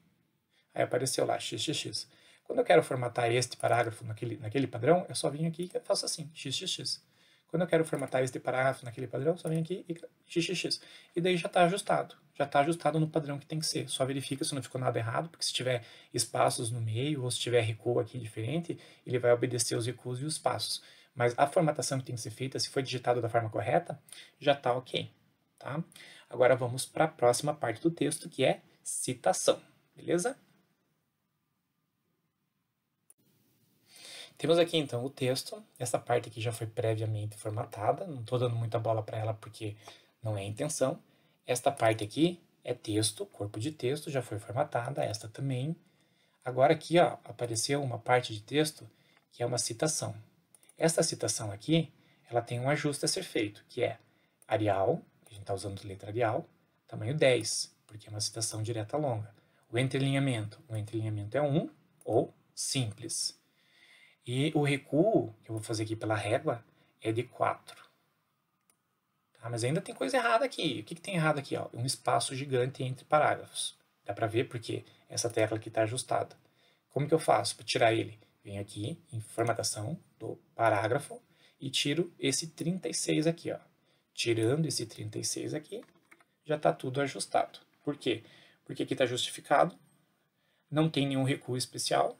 Aí apareceu lá xxx. Quando eu quero formatar este parágrafo naquele, naquele padrão, eu só vim aqui e faço assim, xxx. Quando eu quero formatar este parágrafo naquele padrão, só vim aqui e xxx. E daí já está ajustado. Já está ajustado no padrão que tem que ser. Só verifica se não ficou nada errado, porque se tiver espaços no meio ou se tiver recuo aqui diferente, ele vai obedecer os recuos e os passos. Mas a formatação que tem que ser feita, se foi digitado da forma correta, já está ok. Tá? Agora vamos para a próxima parte do texto, que é citação, beleza? Temos aqui então o texto, essa parte aqui já foi previamente formatada, não estou dando muita bola para ela porque não é a intenção. Esta parte aqui é texto, corpo de texto, já foi formatada, esta também. Agora aqui ó, apareceu uma parte de texto que é uma citação. Esta citação aqui, ela tem um ajuste a ser feito, que é Arial, gente está usando letra arial, tamanho 10, porque é uma citação direta longa. O entrelinhamento, o entrelinhamento é 1 ou simples. E o recuo, que eu vou fazer aqui pela régua, é de 4. Tá, mas ainda tem coisa errada aqui. O que, que tem errado aqui? Ó? Um espaço gigante entre parágrafos. Dá para ver porque essa tecla aqui está ajustada. Como que eu faço para tirar ele? Venho aqui em formatação do parágrafo e tiro esse 36 aqui. Ó tirando esse 36 aqui, já está tudo ajustado. Por quê? Porque aqui está justificado, não tem nenhum recuo especial,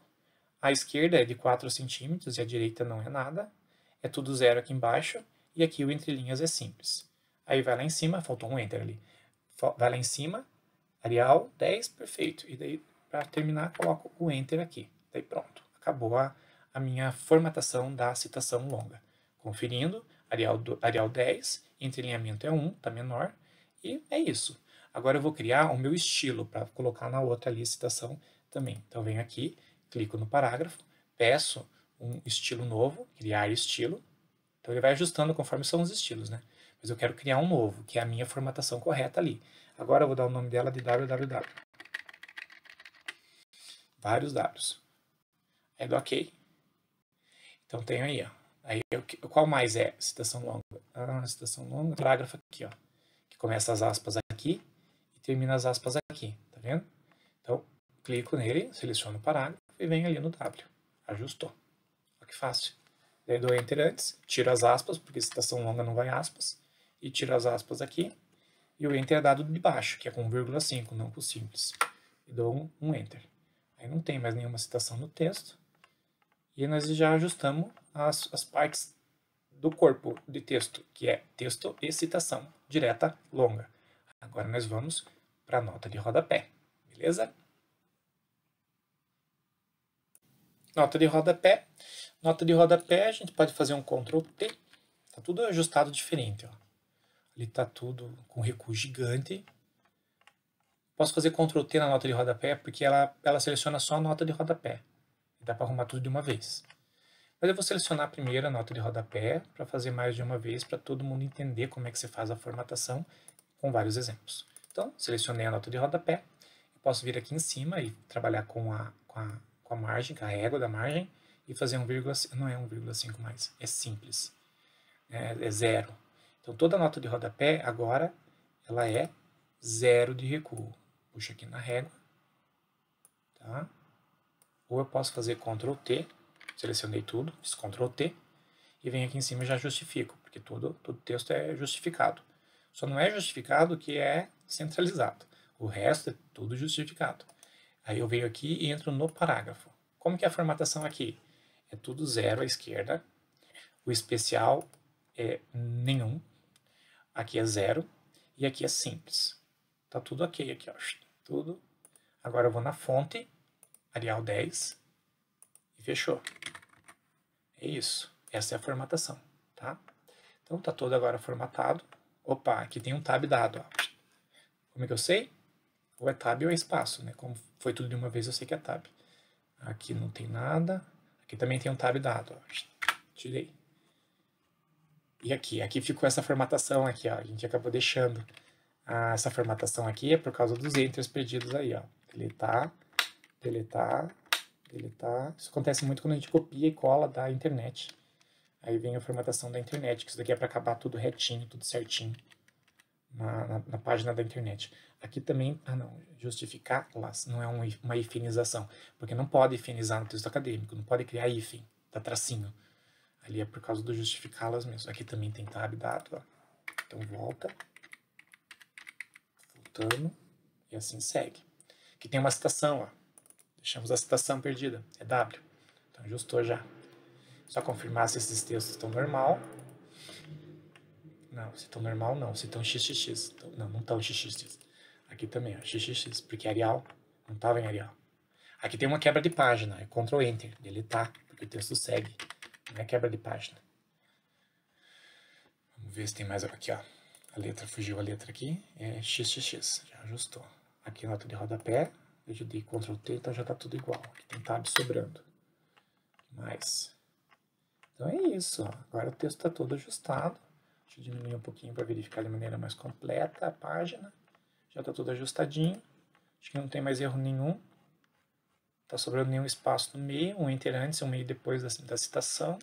a esquerda é de 4 centímetros e a direita não é nada, é tudo zero aqui embaixo, e aqui o entre linhas é simples. Aí vai lá em cima, faltou um enter ali, vai lá em cima, Arial 10, perfeito. E daí, para terminar, coloco o Enter aqui. Daí pronto, acabou a, a minha formatação da citação longa. Conferindo, Arial, do, Arial 10, é 1, tá menor, e é isso. Agora eu vou criar o meu estilo para colocar na outra ali a citação também. Então venho aqui, clico no parágrafo, peço um estilo novo, criar estilo. Então ele vai ajustando conforme são os estilos, né? Mas eu quero criar um novo, que é a minha formatação correta ali. Agora eu vou dar o nome dela de www. Vários Ws. É do OK. Então tenho aí, ó, Aí, qual mais é citação longa? Ah, citação longa, parágrafo aqui, ó. Que começa as aspas aqui e termina as aspas aqui, tá vendo? Então, clico nele, seleciono o parágrafo e venho ali no W. Ajustou. Olha que fácil. Daí dou Enter antes, tiro as aspas, porque citação longa não vai aspas, e tiro as aspas aqui, e o Enter é dado de baixo, que é com vírgula não com simples. E dou um, um Enter. Aí não tem mais nenhuma citação no texto, e nós já ajustamos as, as partes do corpo de texto, que é texto e citação direta longa. Agora nós vamos para a nota de rodapé, beleza? Nota de rodapé. Nota de rodapé, a gente pode fazer um Ctrl T. Tá tudo ajustado diferente, ó. Ali tá tudo com recuo gigante. Posso fazer Ctrl T na nota de rodapé, porque ela, ela seleciona só a nota de rodapé. Dá para arrumar tudo de uma vez. Mas eu vou selecionar primeiro a nota de rodapé para fazer mais de uma vez para todo mundo entender como é que se faz a formatação com vários exemplos. Então, selecionei a nota de rodapé. posso vir aqui em cima e trabalhar com a, com a, com a margem, com a régua da margem e fazer 1,5, não é 1,5 mais, é simples, é, é zero. Então, toda a nota de rodapé agora ela é zero de recuo. Puxa aqui na régua, tá? Ou eu posso fazer Ctrl T, selecionei tudo, fiz Ctrl T, e venho aqui em cima e já justifico, porque todo, todo texto é justificado. Só não é justificado que é centralizado. O resto é tudo justificado. Aí eu venho aqui e entro no parágrafo. Como que é a formatação aqui? É tudo zero à esquerda. O especial é nenhum. Aqui é zero. E aqui é simples. Tá tudo ok aqui, ó. Tudo. Agora eu vou na fonte Arial 10 e fechou. É isso. Essa é a formatação, tá? Então, tá todo agora formatado. Opa, aqui tem um tab dado. Ó. Como é que eu sei? Ou é tab ou é espaço, né? Como foi tudo de uma vez, eu sei que é tab. Aqui não tem nada. Aqui também tem um tab dado. Ó. Tirei. E aqui, aqui ficou essa formatação aqui, ó. A gente acabou deixando. Ah, essa formatação aqui é por causa dos enters perdidos aí, ó. Ele tá deletar, tá, deletar. Tá. Isso acontece muito quando a gente copia e cola da internet. Aí vem a formatação da internet, que isso daqui é para acabar tudo retinho, tudo certinho na, na, na, página da internet. Aqui também, ah não, justificar las não é um, uma hifenização, porque não pode hifenizar no texto acadêmico, não pode criar hífen, tá tracinho. Ali é por causa do justificá-las mesmo. Aqui também tem tab dado, ó. Então volta, voltando, e assim segue. Aqui tem uma citação, ó. Deixamos a citação perdida, é W. Então, ajustou já. Só confirmar se esses textos estão normal. Não, se estão normal, não. Se estão xxx. Então, não, não estão xxx. Aqui também, ó, xxx, porque é Arial não estava em Arial. Aqui tem uma quebra de página, é Ctrl Enter, deletar, porque o texto segue. Não é quebra de página. Vamos ver se tem mais aqui, ó. A letra, fugiu a letra aqui, é xxx, já ajustou. Aqui nota de rodapé, eu dei Ctrl T, então já está tudo igual. Aqui tem tab sobrando. Mais. Então é isso. Ó. Agora o texto está todo ajustado. Deixa eu diminuir um pouquinho para verificar de maneira mais completa a página. Já está tudo ajustadinho. Acho que não tem mais erro nenhum. Está sobrando nenhum espaço no meio, um enter antes e um meio depois da, da citação.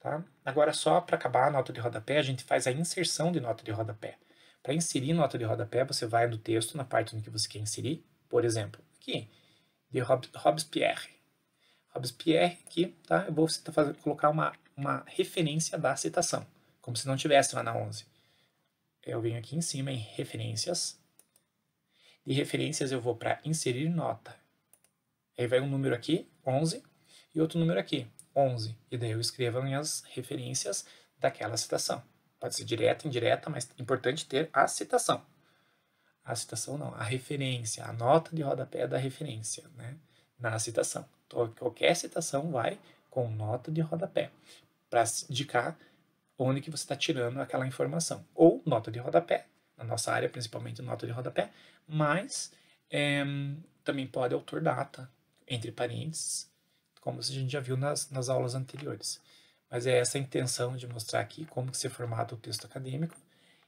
Tá? Agora, só para acabar a nota de rodapé, a gente faz a inserção de nota de rodapé. Para inserir nota de rodapé, você vai no texto, na parte em que você quer inserir, por exemplo, aqui, de Robespierre. Robespierre aqui, tá? Eu vou fazer, colocar uma, uma referência da citação, como se não tivesse lá na 11. Eu venho aqui em cima em referências. De referências eu vou para inserir nota. Aí vai um número aqui, 11, e outro número aqui, 11. E daí eu escrevo as minhas referências daquela citação. Pode ser direta, indireta, mas é importante ter a citação a citação não, a referência, a nota de rodapé da referência, né? Na citação. Então, qualquer citação vai com nota de rodapé para indicar onde que você está tirando aquela informação. Ou nota de rodapé, na nossa área principalmente nota de rodapé, mas é, também pode autor data, entre parênteses, como a gente já viu nas, nas aulas anteriores. Mas é essa a intenção de mostrar aqui como que se formata o texto acadêmico.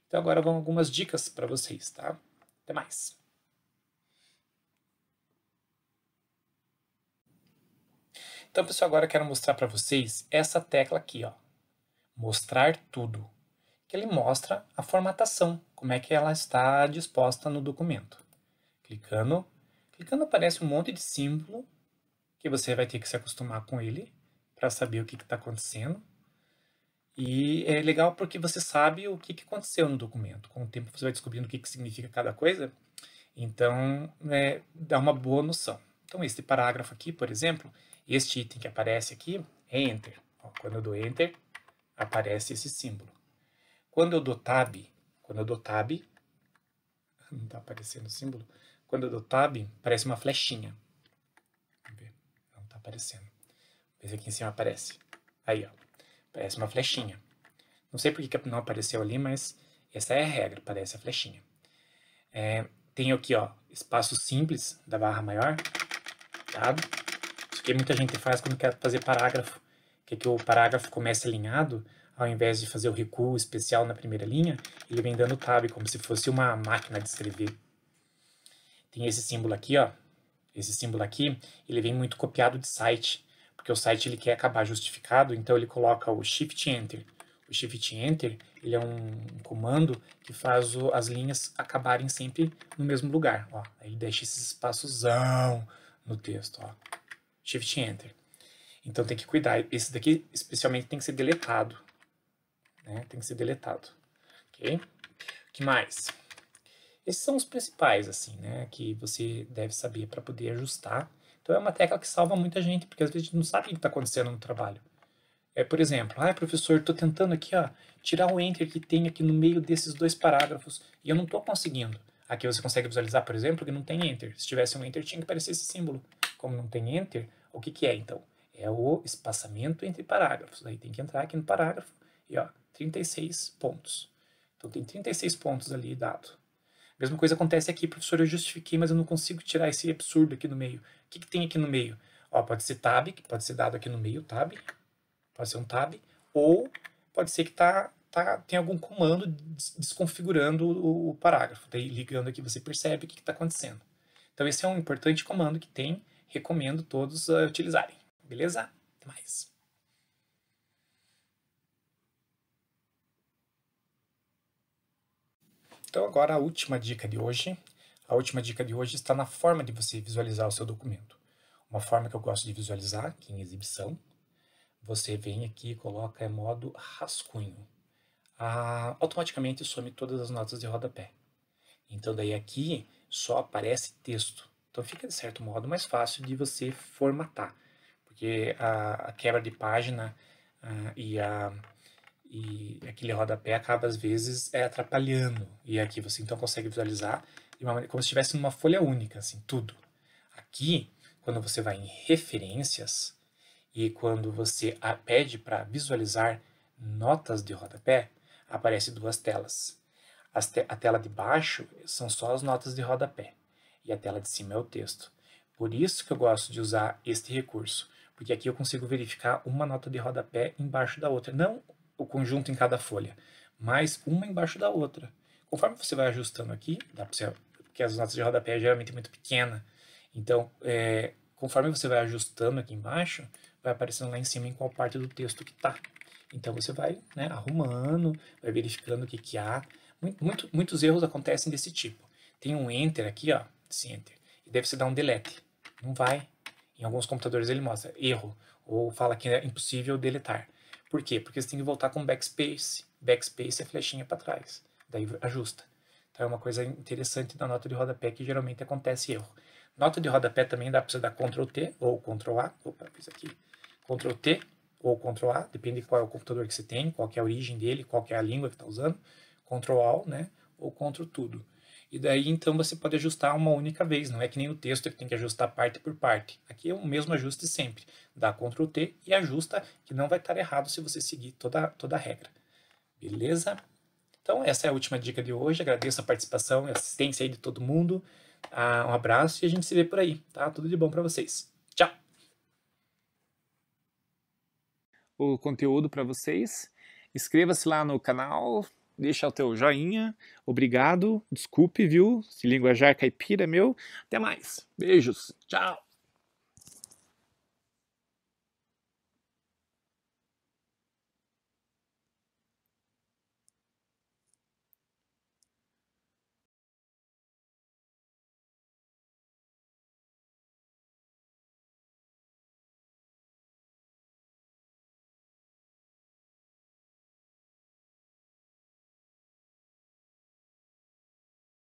Então agora vão algumas dicas para vocês, tá? Até mais. Então, pessoal, agora eu quero mostrar para vocês essa tecla aqui, ó. Mostrar tudo. Que ele mostra a formatação, como é que ela está disposta no documento. Clicando. Clicando aparece um monte de símbolo, que você vai ter que se acostumar com ele para saber o que está acontecendo. E é legal porque você sabe o que, que aconteceu no documento. Com o tempo você vai descobrindo o que, que significa cada coisa. Então, é, dá uma boa noção. Então, este parágrafo aqui, por exemplo, este item que aparece aqui é Enter. Quando eu dou Enter, aparece esse símbolo. Quando eu dou Tab, quando eu dou Tab, não está aparecendo o símbolo, quando eu dou Tab, aparece uma flechinha. Não está aparecendo. Vamos se aqui em cima aparece. Aí, ó. Parece uma flechinha. Não sei por que não apareceu ali, mas essa é a regra, parece a flechinha. É, tenho aqui, ó, espaço simples da barra maior, tab. Tá? Isso que muita gente faz quando quer fazer parágrafo, que é que o parágrafo comece alinhado, ao invés de fazer o recuo especial na primeira linha, ele vem dando tab, como se fosse uma máquina de escrever. Tem esse símbolo aqui, ó. Esse símbolo aqui, ele vem muito copiado de site porque o site ele quer acabar justificado, então ele coloca o shift enter. O shift enter ele é um comando que faz o, as linhas acabarem sempre no mesmo lugar. Ó, aí deixa esse espaçozão no texto. Ó. Shift enter. Então tem que cuidar. Esse daqui especialmente tem que ser deletado. Né? Tem que ser deletado. Ok? O que mais? Esses são os principais, assim, né? Que você deve saber para poder ajustar então é uma tecla que salva muita gente, porque às vezes a gente não sabe o que está acontecendo no trabalho. É, por exemplo, ah, professor, estou tentando aqui ó, tirar o enter que tem aqui no meio desses dois parágrafos e eu não estou conseguindo. Aqui você consegue visualizar, por exemplo, que não tem enter. Se tivesse um enter, tinha que aparecer esse símbolo. Como não tem enter, o que, que é então? É o espaçamento entre parágrafos. Aí tem que entrar aqui no parágrafo e ó, 36 pontos. Então tem 36 pontos ali dado. Mesma coisa acontece aqui, professor, eu justifiquei, mas eu não consigo tirar esse absurdo aqui no meio. O que, que tem aqui no meio? Ó, pode ser tab, que pode ser dado aqui no meio, tab, pode ser um tab, ou pode ser que tá, tá, tem algum comando desconfigurando o, o parágrafo. Daí, ligando aqui, você percebe o que está acontecendo. Então, esse é um importante comando que tem, recomendo todos uh, utilizarem. Beleza? Até mais. Então, agora a última dica de hoje. A última dica de hoje está na forma de você visualizar o seu documento. Uma forma que eu gosto de visualizar aqui em exibição. Você vem aqui e coloca é modo rascunho. Ah, automaticamente some todas as notas de rodapé. Então, daí aqui só aparece texto. Então, fica de certo modo mais fácil de você formatar, porque a, a quebra de página ah, e a e aquele rodapé acaba, às vezes, é atrapalhando. E aqui você então consegue visualizar de uma maneira, como se estivesse numa folha única, assim, tudo. Aqui, quando você vai em referências e quando você pede para visualizar notas de rodapé, aparece duas telas. Te a tela de baixo são só as notas de rodapé e a tela de cima é o texto. Por isso que eu gosto de usar este recurso, porque aqui eu consigo verificar uma nota de rodapé embaixo da outra, não o conjunto em cada folha, mas uma embaixo da outra. Conforme você vai ajustando aqui, dá pra você, porque as notas de rodapé é geralmente muito pequena, então é, conforme você vai ajustando aqui embaixo, vai aparecendo lá em cima em qual parte do texto que tá. Então você vai né, arrumando, vai verificando o que, que há. Muito, muitos erros acontecem desse tipo. Tem um enter aqui, ó, esse enter, e deve se dar um delete. Não vai. Em alguns computadores ele mostra erro, ou fala que é impossível deletar. Por quê? Porque você tem que voltar com backspace. Backspace é flechinha para trás. Daí ajusta. Então é uma coisa interessante da nota de rodapé que geralmente acontece erro. Nota de rodapé também dá para você dar Ctrl T ou Ctrl A. Opa, fiz aqui. Ctrl T ou Ctrl A, depende qual é o computador que você tem, qual é a origem dele, qual é a língua que está usando. Ctrl All, né? Ou Ctrl tudo. E daí então você pode ajustar uma única vez, não é que nem o texto que tem que ajustar parte por parte. Aqui é o mesmo ajuste sempre. Dá Ctrl T e ajusta, que não vai estar errado se você seguir toda, toda a regra. Beleza? Então essa é a última dica de hoje. Agradeço a participação e assistência aí de todo mundo. Ah, um abraço e a gente se vê por aí, tá? Tudo de bom para vocês. Tchau! O conteúdo para vocês. Inscreva-se lá no canal, deixa o teu joinha, obrigado, desculpe, viu? Se linguajar é caipira é meu. Até mais. Beijos. Tchau.